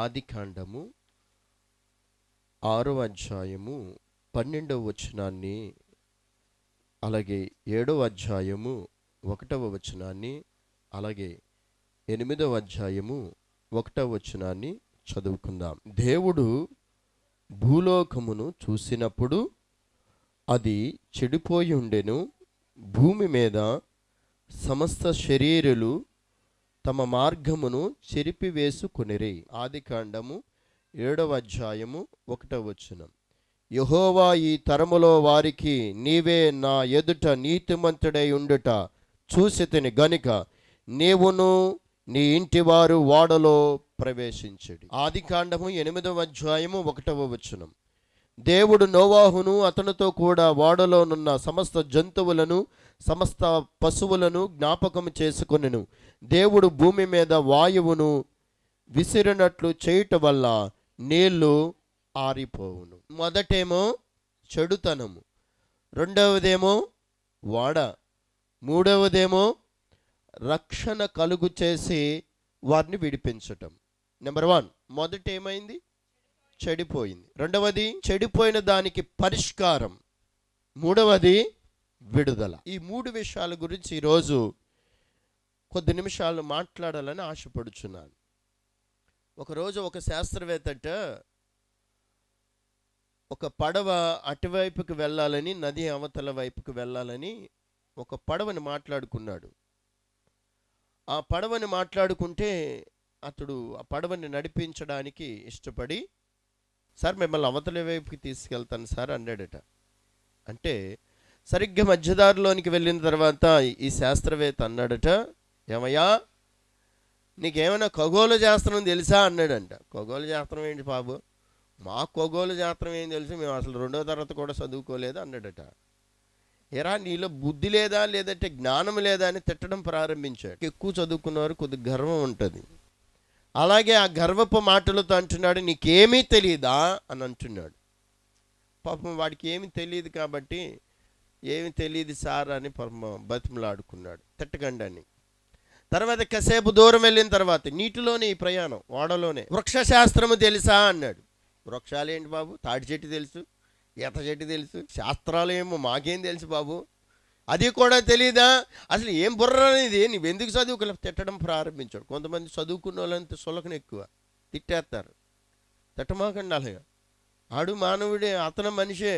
ఆదికాండము ఆరవ అధ్యాయము పన్నెండవ వచనాన్ని అలాగే ఏడవ అధ్యాయము ఒకటవ వచనాన్ని అలాగే ఎనిమిదవ అధ్యాయము ఒకటవ వచనాన్ని చదువుకుందాం దేవుడు భూలోకమును చూసినప్పుడు అది చెడిపోయి ఉండెను భూమి మీద సమస్త శరీరులు తమ మార్గమును చెరిపివేసుకునిరి ఆది కాండము ఏడవ అధ్యాయము ఒకటవ వచనం యహోవా ఈ తరములో వారికి నీవే నా ఎదుట నీతిమంతుడై ఉండుట చూసి తిని గనుక నీవును నీ ఇంటివారు వాడలో ప్రవేశించడు ఆది కాండము ఎనిమిదవ అధ్యాయము ఒకటవ వచనం దేవుడు నోవాహును అతనితో కూడా వాడలోనున్న సమస్త జంతువులను సమస్త పశువులను జ్ఞాపకం చేసుకొనెను దేవుడు భూమి మీద వాయువును విసిరినట్లు చేయుట వల్ల నీళ్లు ఆరిపోవును మొదటేమో చెడుతనము రెండవదేమో వాడ మూడవదేమో రక్షణ కలుగు చేసి వారిని విడిపించటం నెంబర్ వన్ మొదట ఏమైంది చెడిపోయింది రెండవది చెడిపోయిన దానికి పరిష్కారం మూడవది విడుదల ఈ మూడు విషయాల గురించి ఈరోజు కొద్ది నిమిషాలు మాట్లాడాలని ఆశపడుచున్నాను ఒకరోజు ఒక శాస్త్రవేత్త ఒక పడవ అటువైపుకి వెళ్ళాలని నది అవతల వైపుకు వెళ్ళాలని ఒక పడవని మాట్లాడుకున్నాడు ఆ పడవని మాట్లాడుకుంటే అతడు ఆ పడవని నడిపించడానికి ఇష్టపడి సార్ మిమ్మల్ని అవతల వైపుకి తీసుకెళ్తాను సార్ అన్నాడట అంటే సరిగ్గా మధ్యదారిలోనికి వెళ్ళిన తర్వాత ఈ శాస్త్రవేత్త అన్నాడట ఏమయ్యా నీకేమైనా ఖగోళ శాస్త్రం తెలుసా అన్నాడంట ఖగోళ శాస్త్రం ఏంటి బాబు మా ఖగోళ శాస్త్రం ఏం తెలుసు మేము అసలు రెండో తరగతి కూడా చదువుకోలేదు అన్నాడట ఎరా నీలో బుద్ధి లేదా లేదంటే జ్ఞానం లేదా అని తిట్టడం ప్రారంభించాడు ఎక్కువ చదువుకున్నవారు కొద్ది గర్వం ఉంటుంది అలాగే ఆ గర్వపు మాటలతో అంటున్నాడు నీకేమీ తెలియదా అని అంటున్నాడు పాపం వాడికి ఏమీ తెలియదు కాబట్టి ఏమి తెలియదు సార్ అని బతిమలాడుకున్నాడు తిట్టకండి తర్వాత కసేపు దూరం వెళ్ళిన తర్వాత నీటిలోనే ఈ ప్రయాణం ఓడలోనే వృక్షశాస్త్రము తెలుసా అన్నాడు వృక్షాలు ఏంటి బాబు తాటి చెట్టు తెలుసు ఈత చెట్టు తెలుసు శాస్త్రాలు ఏమో మాకేం తెలుసు బాబు అది కూడా తెలీదా అసలు ఏం బుర్ర అనేది నువ్వెందుకు చదువుకు తిట్టడం ప్రారంభించాడు కొంతమంది చదువుకున్న వాళ్ళంత సులకన ఎక్కువ తిట్టేస్తారు తిట్టమాకండి అలాగా ఆడు మానవుడే అతను మనిషే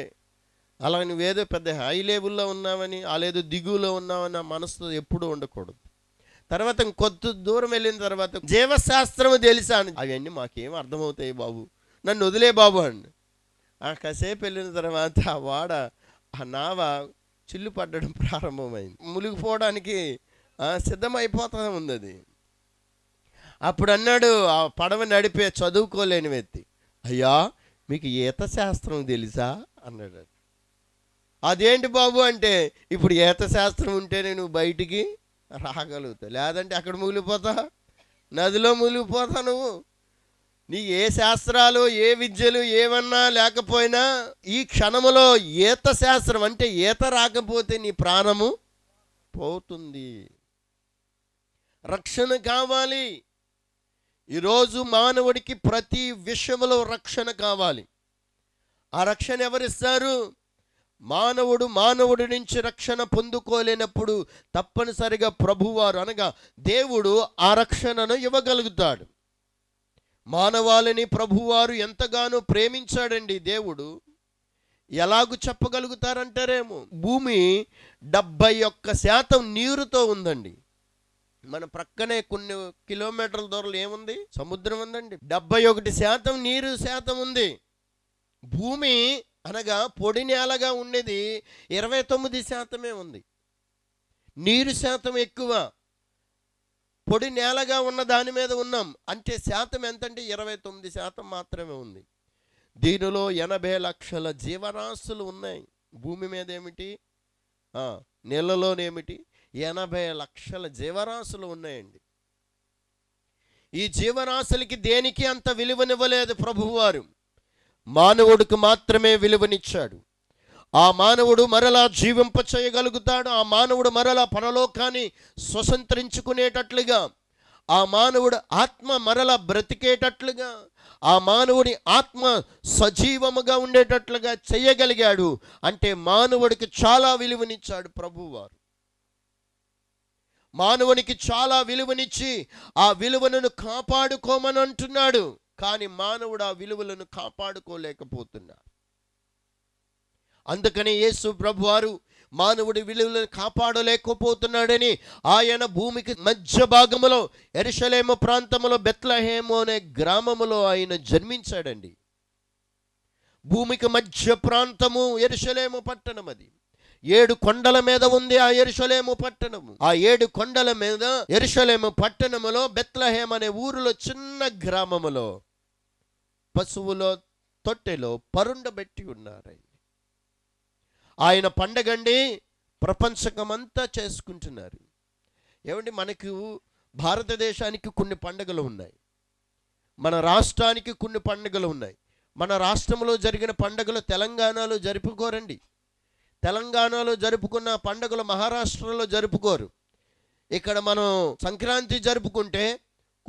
అలా నువ్వేదో పెద్ద హై లెవెల్లో ఉన్నావని లేదో దిగువలో ఉన్నావని ఆ మనసు ఎప్పుడూ ఉండకూడదు తర్వాత కొద్ది దూరం వెళ్ళిన తర్వాత జీవశాస్త్రము తెలిసాను అవన్నీ మాకేం అర్థమవుతాయి బాబు నన్ను వదిలే బాబు అండి ఆ కాసేపు వెళ్ళిన తర్వాత ఆ వాడ ఆ నావ చిల్లు పడ్డడం ప్రారంభమైంది ములిగిపోవడానికి సిద్ధమైపోతూ ఉంది అది అప్పుడు అన్నాడు ఆ పడవ నడిపే చదువుకోలేని వ్యక్తి అయ్యా మీకు ఈత శాస్త్రం తెలుసా అన్నాడు అదేంటి బాబు అంటే ఇప్పుడు ఏతశాస్త్రం ఉంటేనే నువ్వు బయటికి రాగలుగుతావు లేదంటే అక్కడ ముగిలిపోతా నదిలో మునిగిపోతా నువ్వు నీ ఏ శాస్త్రాలు ఏ విద్యలు ఏమన్నా లేకపోయినా ఈ క్షణములో ఈత శాస్త్రం అంటే ఈత రాకపోతే నీ ప్రాణము పోతుంది రక్షణ కావాలి ఈరోజు మానవుడికి ప్రతి విషయంలో రక్షణ కావాలి ఆ రక్షణ ఎవరిస్తారు మానవుడు మానవుడి నుంచి రక్షణ పొందుకోలేనప్పుడు తప్పనిసరిగా ప్రభువారు అనగా దేవుడు ఆ రక్షణను ఇవ్వగలుగుతాడు మానవాళిని ప్రభువారు ఎంతగానో ప్రేమించాడండి దేవుడు ఎలాగు చెప్పగలుగుతారంటారేమో భూమి డెబ్బై ఒక్క శాతం నీరుతో ఉందండి మన ప్రక్కనే కొన్ని కిలోమీటర్ల దూరం ఏముంది సముద్రం ఉందండి డెబ్బై ఒకటి శాతం నీరు శాతం ఉంది భూమి అనగా పొడి నేలగా ఉండేది ఇరవై తొమ్మిది శాతమే ఉంది నీరు శాతం ఎక్కువ పొడి నేలగా ఉన్న దాని మీద ఉన్నాం అంటే శాతం ఎంతంటే ఇరవై తొమ్మిది శాతం మాత్రమే ఉంది దీనిలో ఎనభై లక్షల జీవరాశులు ఉన్నాయి భూమి మీద ఏమిటి నీళ్ళలోనేమిటి ఎనభై లక్షల జీవరాశులు ఉన్నాయండి ఈ జీవరాశులకి దేనికి అంత విలువనివ్వలేదు ప్రభువారు మానవుడికి మాత్రమే విలువనిచ్చాడు ఆ మానవుడు మరలా జీవింపచేయగలుగుతాడు ఆ మానవుడు మరలా పరలోకాన్ని స్వతంత్రించుకునేటట్లుగా ఆ మానవుడు ఆత్మ మరల బ్రతికేటట్లుగా ఆ మానవుడి ఆత్మ సజీవముగా ఉండేటట్లుగా చేయగలిగాడు అంటే మానవుడికి చాలా విలువనిచ్చాడు ప్రభువారు మానవునికి చాలా విలువనిచ్చి ఆ విలువను కాపాడుకోమని అంటున్నాడు కానీ మానవుడు ఆ విలువలను కాపాడుకోలేకపోతున్నాడు అందుకనే యేసు ప్రభు వారు మానవుడి విలువలను కాపాడలేకపోతున్నాడని ఆయన భూమికి మధ్య భాగములో ఎరుషలేము ప్రాంతంలో బెత్లహేము అనే గ్రామములో ఆయన జన్మించాడండి భూమికి మధ్య ప్రాంతము ఎరుశలేము పట్టణం అది ఏడు కొండల మీద ఉంది ఆ ఎరుశలేము పట్టణము ఆ ఏడు కొండల మీద ఎరుశలేము పట్టణములో బెత్లహేమ్ అనే ఊరిలో చిన్న గ్రామములో పశువులో తొట్టెలో పరుండబెట్టి ఉన్నారండి ఆయన పండగండి ప్రపంచకమంతా చేసుకుంటున్నారు ఏమండి మనకు భారతదేశానికి కొన్ని పండుగలు ఉన్నాయి మన రాష్ట్రానికి కొన్ని పండుగలు ఉన్నాయి మన రాష్ట్రంలో జరిగిన పండుగలు తెలంగాణలో జరుపుకోరండి తెలంగాణలో జరుపుకున్న పండుగలు మహారాష్ట్రలో జరుపుకోరు ఇక్కడ మనం సంక్రాంతి జరుపుకుంటే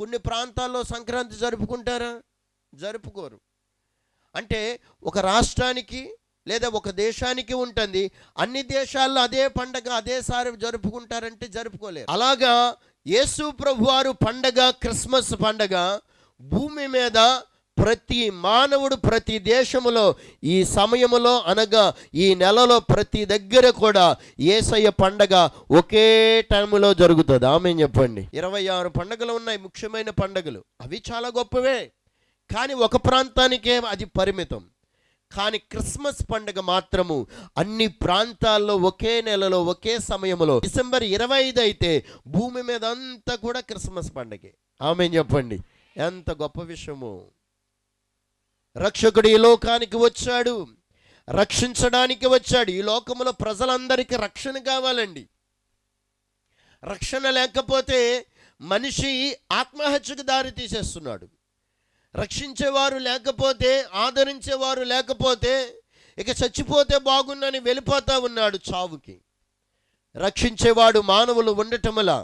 కొన్ని ప్రాంతాల్లో సంక్రాంతి జరుపుకుంటారా జరుపుకోరు అంటే ఒక రాష్ట్రానికి లేదా ఒక దేశానికి ఉంటుంది అన్ని దేశాల్లో అదే పండగ అదేసారి జరుపుకుంటారంటే జరుపుకోలేరు అలాగా యేసు ప్రభు వారు పండగ క్రిస్మస్ పండగ భూమి మీద ప్రతి మానవుడు ప్రతి దేశములో ఈ సమయములో అనగా ఈ నెలలో ప్రతి దగ్గర కూడా ఏసయ్య పండగ ఒకే టైంలో జరుగుతుంది ఆమె చెప్పండి ఇరవై ఆరు పండుగలు ఉన్నాయి ముఖ్యమైన పండుగలు అవి చాలా గొప్పవే కానీ ఒక ప్రాంతానికే అది పరిమితం కానీ క్రిస్మస్ పండుగ మాత్రము అన్ని ప్రాంతాల్లో ఒకే నెలలో ఒకే సమయంలో డిసెంబర్ ఇరవై ఐదు అయితే భూమి మీద అంతా కూడా క్రిస్మస్ పండుగే ఆమె చెప్పండి ఎంత గొప్ప విషయము రక్షకుడు ఈ లోకానికి వచ్చాడు రక్షించడానికి వచ్చాడు ఈ లోకంలో ప్రజలందరికీ రక్షణ కావాలండి రక్షణ లేకపోతే మనిషి ఆత్మహత్యకు దారి తీసేస్తున్నాడు రక్షించేవారు లేకపోతే ఆదరించేవారు లేకపోతే ఇక చచ్చిపోతే బాగుందని వెళ్ళిపోతా ఉన్నాడు చావుకి రక్షించేవాడు మానవులు ఉండటమలా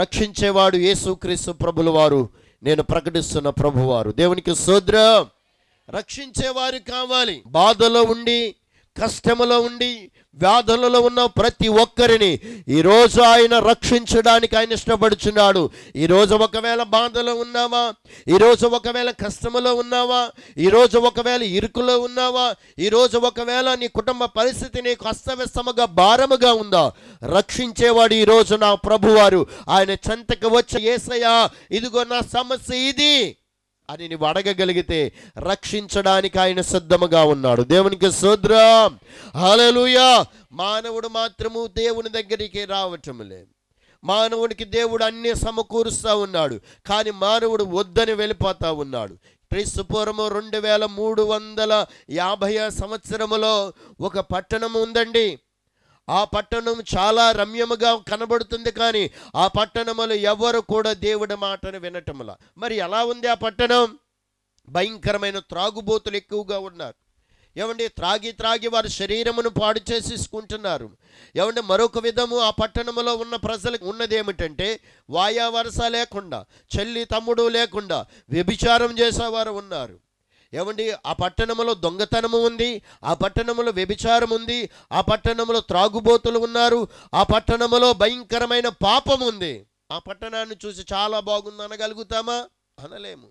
రక్షించేవాడు యేసుక్రీస్తు ప్రభులు వారు నేను ప్రకటిస్తున్న ప్రభువారు దేవునికి సోద్ర రక్షించేవారు కావాలి బాధలో ఉండి కష్టములో ఉండి వ్యాధులలో ఉన్న ప్రతి ఒక్కరిని ఈరోజు ఆయన రక్షించడానికి ఆయన ఇష్టపడుచున్నాడు ఈరోజు ఒకవేళ బాధలో ఉన్నావా ఈరోజు ఒకవేళ కష్టములో ఉన్నావా ఈరోజు ఒకవేళ ఇరుకులో ఉన్నావా ఈరోజు ఒకవేళ నీ కుటుంబ పరిస్థితి నీకు అస్తవ్యస్తముగా భారముగా ఉందా రక్షించేవాడు ఈరోజు నా ప్రభువారు ఆయన చెంతకు వచ్చి ఏసయా ఇదిగో నా సమస్య ఇది అని నువ్వు అడగగలిగితే రక్షించడానికి ఆయన సిద్ధముగా ఉన్నాడు దేవునికి శూద్రం హలలుయా మానవుడు మాత్రము దేవుని దగ్గరికి రావటం లేదు మానవునికి దేవుడు అన్నీ సమకూరుస్తూ ఉన్నాడు కానీ మానవుడు వద్దని వెళ్ళిపోతూ ఉన్నాడు క్రీస్తుపూర్వము రెండు వేల మూడు వందల యాభై సంవత్సరములో ఒక పట్టణం ఉందండి ఆ పట్టణం చాలా రమ్యముగా కనబడుతుంది కానీ ఆ పట్టణములో ఎవరు కూడా దేవుడి మాటను వినటముల మరి ఎలా ఉంది ఆ పట్టణం భయంకరమైన త్రాగుబోతులు ఎక్కువగా ఉన్నారు ఏమండి త్రాగి త్రాగి వారి శరీరమును పాడు చేసేసుకుంటున్నారు ఏమంటే మరొక విధము ఆ పట్టణంలో ఉన్న ప్రజలకు ఉన్నదేమిటంటే వాయా వరస లేకుండా చెల్లి తమ్ముడు లేకుండా వ్యభిచారం చేసేవారు ఉన్నారు ఏమండి ఆ పట్టణంలో దొంగతనము ఉంది ఆ పట్టణంలో వ్యభిచారం ఉంది ఆ పట్టణంలో త్రాగుబోతులు ఉన్నారు ఆ పట్టణంలో భయంకరమైన పాపం ఉంది ఆ పట్టణాన్ని చూసి చాలా బాగుంది అనగలుగుతామా అనలేము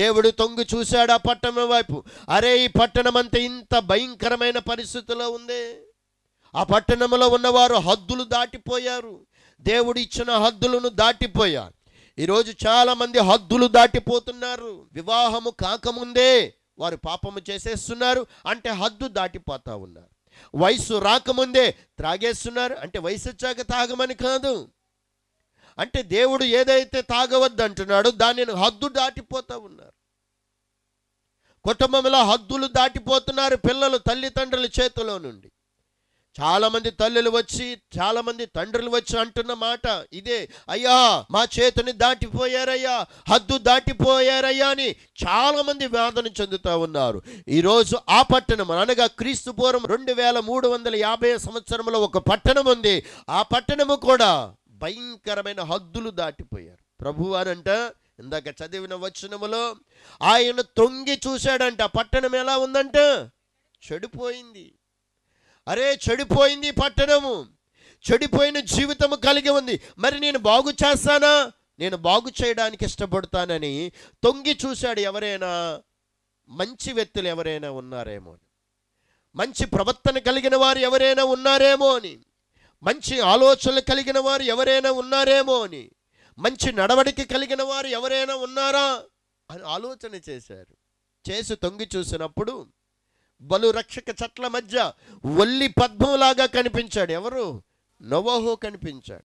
దేవుడు తొంగి చూశాడు ఆ పట్టణం వైపు అరే ఈ పట్టణం అంతా ఇంత భయంకరమైన పరిస్థితిలో ఉంది ఆ పట్టణంలో ఉన్నవారు హద్దులు దాటిపోయారు దేవుడు ఇచ్చిన హద్దులను దాటిపోయారు ఈరోజు చాలామంది హద్దులు దాటిపోతున్నారు వివాహము కాకముందే వారు పాపము చేసేస్తున్నారు అంటే హద్దు దాటిపోతా ఉన్నారు వయసు రాకముందే త్రాగేస్తున్నారు అంటే వయసు వచ్చాక తాగమని కాదు అంటే దేవుడు ఏదైతే తాగవద్దంటున్నాడో దానిని హద్దు దాటిపోతూ ఉన్నారు కుటుంబంలో హద్దులు దాటిపోతున్నారు పిల్లలు తల్లిదండ్రుల చేతిలో నుండి చాలామంది తల్లులు వచ్చి చాలామంది తండ్రులు వచ్చి అంటున్న మాట ఇదే అయ్యా మా చేతిని దాటిపోయారయ్యా హద్దు దాటిపోయారయ్యా అని చాలామంది వేదన చెందుతూ ఉన్నారు ఈరోజు ఆ పట్టణం అనగా క్రీస్తు పూర్వం రెండు వేల మూడు వందల యాభై సంవత్సరంలో ఒక పట్టణం ఉంది ఆ పట్టణము కూడా భయంకరమైన హద్దులు దాటిపోయారు ప్రభువారంట ఇందాక చదివిన వచనములో ఆయన తొంగి చూశాడంట పట్టణం ఎలా ఉందంట చెడిపోయింది అరే చెడిపోయింది పట్టణము చెడిపోయిన జీవితము కలిగి ఉంది మరి నేను బాగు చేస్తానా నేను బాగు చేయడానికి ఇష్టపడతానని తొంగి చూశాడు ఎవరైనా మంచి వ్యక్తులు ఎవరైనా ఉన్నారేమో అని మంచి ప్రవర్తన కలిగిన వారు ఎవరైనా ఉన్నారేమో అని మంచి ఆలోచనలు కలిగిన వారు ఎవరైనా ఉన్నారేమో అని మంచి నడవడిక కలిగిన వారు ఎవరైనా ఉన్నారా అని ఆలోచన చేశారు చేసి తొంగి చూసినప్పుడు బలు రక్షక చెట్ల మధ్య ఒల్లి పద్మంలాగా కనిపించాడు ఎవరు నవోహో కనిపించాడు